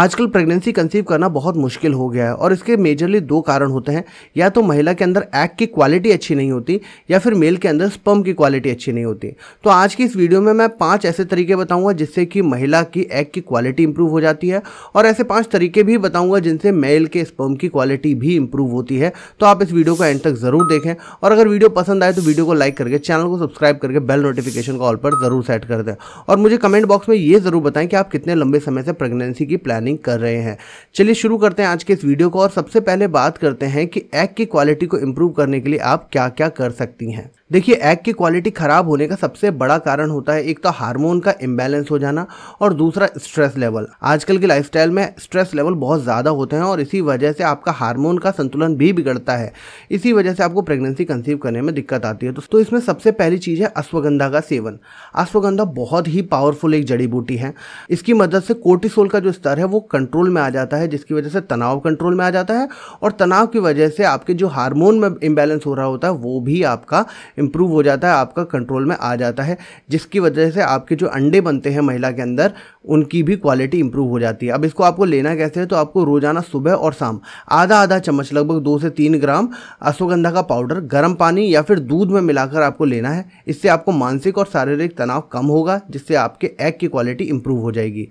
आजकल pregnancy conceive करना बहुत मुश्किल हो गया है और इसके मेजरली दो कारण होते हैं या तो महिला के अंदर एग की क्वालिटी अच्छी नहीं होती या फिर मेल के अंदर स्पर्म की क्वालिटी अच्छी नहीं होती तो आज की इस वीडियो में मैं पांच ऐसे तरीके बताऊंगा जिससे कि महिला की एग की क्वालिटी इंप्रूव हो जाती है और ऐसे पाँच तरीके भी बताऊँगा जिनसे मेल के स्पम की क्वालिटी भी इंप्रूव होती है तो आप इस वीडियो को एंड तक ज़रूर देखें और अगर वीडियो पसंद आए तो वीडियो को लाइक करके चैनल को सब्सक्राइब करके बेल नोटिफिकेशन का ऑल पर ज़रूर सेट कर दें और मुझे कमेंट बॉक्स में ये ज़रूर बताएं कि आप कितने लंबे समय से प्रेगनेंसी की प्लान प्लानिंग कर रहे हैं चलिए शुरू करते हैं आज के इस वीडियो को और सबसे पहले बात करते हैं कि एग की क्वालिटी को इम्प्रूव करने के लिए आप क्या क्या कर सकती हैं देखिए एग की क्वालिटी ख़राब होने का सबसे बड़ा कारण होता है एक तो हार्मोन का इम्बैलेंस हो जाना और दूसरा स्ट्रेस लेवल आजकल की लाइफस्टाइल में स्ट्रेस लेवल बहुत ज़्यादा होते हैं और इसी वजह से आपका हार्मोन का संतुलन भी बिगड़ता है इसी वजह से आपको प्रेगनेंसी कंसीव करने में दिक्कत आती है तो, इसमें सबसे पहली चीज़ है अश्वगंधा का सेवन अश्वगंधा बहुत ही पावरफुल एक जड़ी बूटी है इसकी मदद से कोर्टिसोल का जो स्तर है वो कंट्रोल में आ जाता है जिसकी वजह से तनाव कंट्रोल में आ जाता है और तनाव की वजह से आपके जो हार्मोन में इम्बेलेंस हो रहा होता है वो भी आपका इम्प्रूव हो जाता है आपका कंट्रोल में आ जाता है जिसकी वजह से आपके जो अंडे बनते हैं महिला के अंदर उनकी भी क्वालिटी इंप्रूव हो जाती है अब इसको आपको लेना कैसे है तो आपको रोजाना सुबह और शाम आधा आधा चम्मच लगभग दो से तीन ग्राम अश्वगंधा का पाउडर गर्म पानी या फिर दूध में मिलाकर आपको लेना है इससे आपको मानसिक और शारीरिक तनाव कम होगा जिससे आपके एग की क्वालिटी इंप्रूव हो जाएगी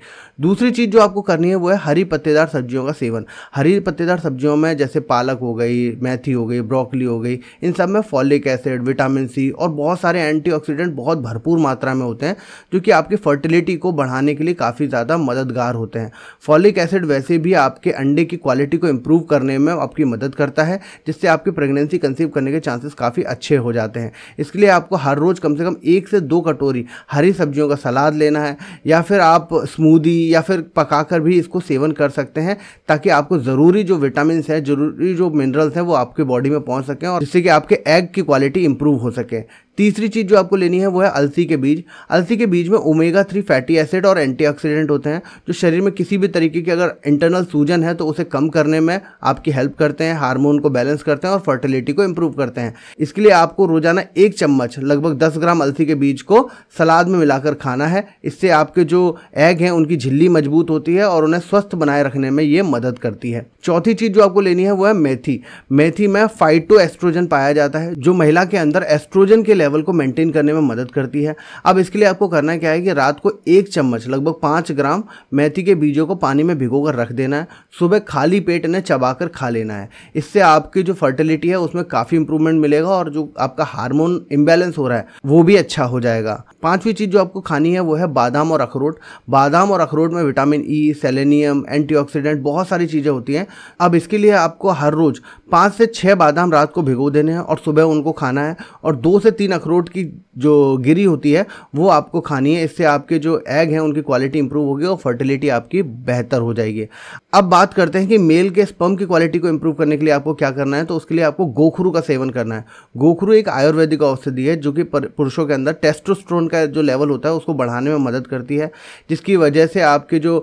दूसरी चीज़ जो आपको करनी है वो है हरी पत्तेदार सब्जियों का सेवन हरी पत्तेदार सब्जियों में जैसे पालक हो गई मेथी हो गई ब्रोकली हो गई इन सब में folic acid vitamin vitamin C और बहुत सारे एंटीऑक्सीडेंट बहुत भरपूर मात्रा में होते हैं जो कि आपकी फर्टिलिटी को बढ़ाने के लिए काफ़ी ज़्यादा मददगार होते हैं फॉलिक एसिड वैसे भी आपके अंडे की क्वालिटी को इम्प्रूव करने में आपकी मदद करता है जिससे आपकी प्रेगनेंसी कंसीव करने के चांसेस काफ़ी अच्छे हो जाते हैं इसके लिए आपको हर रोज़ कम से कम एक से दो कटोरी हरी सब्जियों का सलाद लेना है या फिर आप स्मूदी या फिर पकाकर भी इसको सेवन कर सकते हैं ताकि आपको ज़रूरी जो विटामिन है ज़रूरी जो मिनरल्स हैं वो आपके बॉडी में पहुँच सकें और जिससे कि आपके एग की क्वालिटी इंप्रूव हो सके तीसरी चीज़ जो आपको लेनी है वो है अलसी के बीज अलसी के बीज में ओमेगा थ्री फैटी एसिड और एंटीऑक्सीडेंट होते हैं जो शरीर में किसी भी तरीके की अगर इंटरनल सूजन है तो उसे कम करने में आपकी हेल्प करते हैं हार्मोन को बैलेंस करते हैं और फर्टिलिटी को इंप्रूव करते हैं इसके लिए आपको रोजाना एक चम्मच लगभग दस ग्राम अलसी के बीज को सलाद में मिलाकर खाना है इससे आपके जो एग हैं उनकी झिल्ली मजबूत होती है और उन्हें स्वस्थ बनाए रखने में ये मदद करती है चौथी चीज़ जो आपको लेनी है वो है मेथी मेथी में फाइटो एस्ट्रोजन पाया जाता है जो महिला के अंदर एस्ट्रोजन के लेवल को मेंटेन करने में मदद करती है अब इसके लिए आपको करना क्या है कि रात को एक चम्मच लगभग पाँच ग्राम मेथी के बीजों को पानी में भिगो कर रख देना है सुबह खाली पेट इन्हें चबाकर खा लेना है इससे आपकी जो फर्टिलिटी है उसमें काफ़ी इंप्रूवमेंट मिलेगा और जो आपका हार्मोन इम्बेलेंस हो रहा है वो भी अच्छा हो जाएगा पाँचवीं चीज़ जो आपको खानी है वो है बादाम और अखरोट बादाम और अखरोट में vitamin E e, selenium antioxidant बहुत सारी चीज़ें होती हैं अब इसके लिए आपको हर रोज़ पाँच से छः बादाम रात को भिगो देने हैं और सुबह उनको खाना है और दो से तीन लेकिन अखरोट की जो गिरी होती है वो आपको खानी है इससे आपके जो एग हैं उनकी क्वालिटी इंप्रूव होगी और फर्टिलिटी आपकी बेहतर हो जाएगी अब बात करते हैं कि मेल के स्पम की क्वालिटी को इंप्रूव करने के लिए आपको क्या करना है तो उसके लिए आपको गोखरू का सेवन करना है गोखरू एक आयुर्वेदिक औषधि है जो कि पुरुषों के अंदर टेस्टोस्ट्रोन का जो लेवल होता है उसको बढ़ाने में मदद करती है जिसकी वजह से आपके जो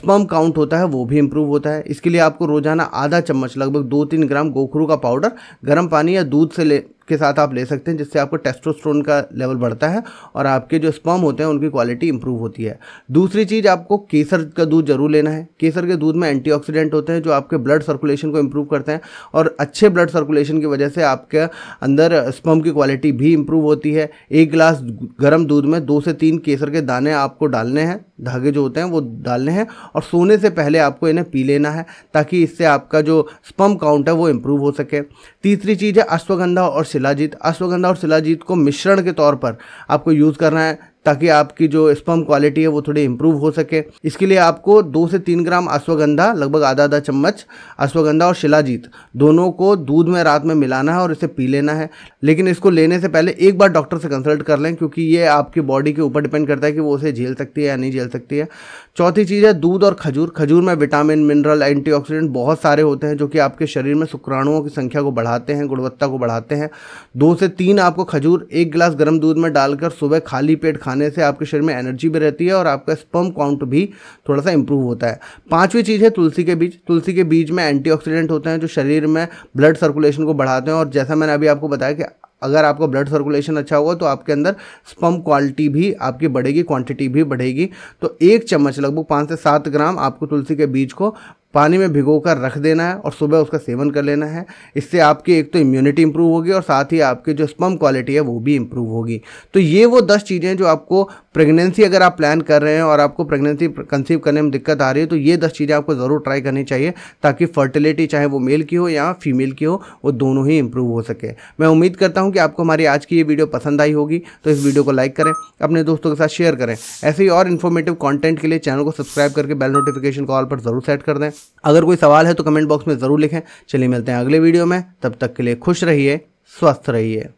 स्पम काउंट होता है वो भी इंप्रूव होता है इसके लिए आपको रोजाना आधा चम्मच लगभग दो तीन ग्राम गोखरू का पाउडर गर्म पानी या दूध से ले के साथ आप ले सकते हैं जिससे आपको टेस्टोस्ट्रोन का लेवल बढ़ता है और आपके जो स्पर्म होते हैं उनकी क्वालिटी इंप्रूव होती है दूसरी चीज़ आपको केसर का दूध जरूर लेना है केसर के दूध में एंटीऑक्सीडेंट होते हैं जो आपके ब्लड सर्कुलेशन को इंप्रूव करते हैं और अच्छे ब्लड सर्कुलेशन की वजह से आपके अंदर स्पर्म की क्वालिटी भी इंप्रूव होती है एक गिलास गर्म दूध में दो से तीन केसर के दाने आपको डालने हैं धागे जो होते हैं वो डालने हैं और सोने से पहले आपको इन्हें पी लेना है ताकि इससे आपका जो स्पम काउंट है वो इम्प्रूव हो सके तीसरी चीज़ है अश्वगंधा और शिला शिलाजीत अश्वगंधा और शिलाजीत को मिश्रण के तौर पर आपको यूज़ करना है ताकि आपकी जो स्पर्म क्वालिटी है वो थोड़ी इम्प्रूव हो सके इसके लिए आपको दो से तीन ग्राम अश्वगंधा लगभग आधा आधा चम्मच अश्वगंधा और शिलाजीत दोनों को दूध में रात में मिलाना है और इसे पी लेना है लेकिन इसको लेने से पहले एक बार डॉक्टर से कंसल्ट कर लें क्योंकि ये आपकी बॉडी के ऊपर डिपेंड करता है कि वो उसे झेल सकती है या नहीं झेल सकती है चौथी चीज़ है दूध और खजूर खजूर में विटामिन मिनरल एंटीऑक्सीडेंट बहुत सारे होते हैं जो कि आपके शरीर में शुक्राणुओं की संख्या को बढ़ाते हैं गुणवत्ता को बढ़ाते हैं दो से तीन आपको खजूर एक गिलास गर्म दूध में डालकर सुबह खाली पेट खाने से आपके शरीर में एनर्जी भी रहती है और आपका स्पर्म काउंट भी थोड़ा सा इंप्रूव होता है पांचवी चीज़ है तुलसी के बीज तुलसी के बीज में एंटीऑक्सीडेंट होते हैं जो शरीर में ब्लड सर्कुलेशन को बढ़ाते हैं और जैसा मैंने अभी आपको बताया कि अगर आपका ब्लड सर्कुलेशन अच्छा होगा तो आपके अंदर स्पम क्वालिटी भी आपकी बढ़ेगी क्वांटिटी भी बढ़ेगी तो एक चम्मच लगभग पाँच से सात ग्राम आपको तुलसी के बीज को पानी में भिगो कर रख देना है और सुबह उसका सेवन कर लेना है इससे आपकी एक तो इम्यूनिटी इम्प्रूव होगी और साथ ही आपकी जो स्पम क्वालिटी है वो भी इम्प्रूव होगी तो ये वो दस चीज़ें जो आपको प्रेगनेंसी अगर आप प्लान कर रहे हैं और आपको प्रेगनेंसी कंसीव करने में दिक्कत आ रही है तो ये दस चीज़ें आपको ज़रूर ट्राई करनी चाहिए ताकि फर्टिलिटी चाहे वो मेल की हो या फीमेल की हो वो दोनों ही इम्प्रूव हो सके मैं उम्मीद करता हूँ कि आपको हमारी आज की ये वीडियो पसंद आई होगी तो इस वीडियो को लाइक करें अपने दोस्तों के साथ शेयर करें ऐसे ही और इन्फॉर्मेटिव कॉन्टेंट के लिए चैनल को सब्सक्राइब करके बेल नोटिफिकेशन कॉल पर ज़रूर सेट कर दें अगर कोई सवाल है तो कमेंट बॉक्स में ज़रूर लिखें चलिए मिलते हैं अगले वीडियो में तब तक के लिए खुश रहिए स्वस्थ रहिए